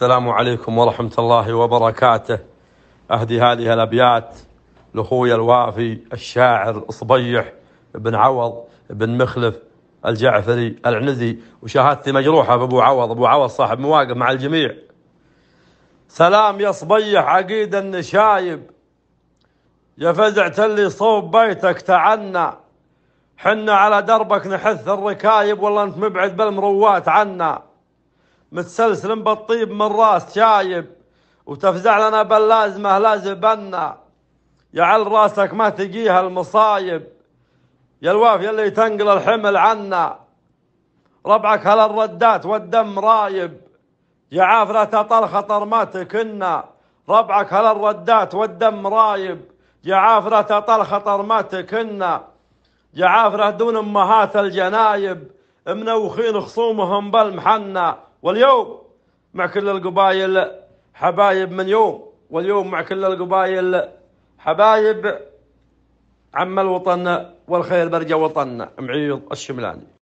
السلام عليكم ورحمة الله وبركاته أهدي هذه الأبيات لأخوي الوافي الشاعر صبيح بن عوض بن مخلف الجعفري العنزي وشهادتي مجروحة بأبو عوض أبو عوض صاحب مواقف مع الجميع سلام يا صبيح عقيد النشايب يا فزعت اللي صوب بيتك تعنى حنا على دربك نحث الركايب والله انت مبعد بالمروات عنا متسلسل بالطيب من راس شايب وتفزع لنا باللازمة لازبنا يا عل راسك ما تجيها المصايب يا الوافية اللي تنقل الحمل عنا ربعك هل الردات والدم رايب يا عافرة تطل خطر ما تكنا ربعك هل الردات والدم رايب يا عافرة تطل خطر ما تكنا يا عافرة دون أمهات الجنايب منوخين خصومهم بالمحنة واليوم مع كل القبائل حبايب من يوم واليوم مع كل القبائل حبايب عم الوطن والخير برجى وطن معيض الشملاني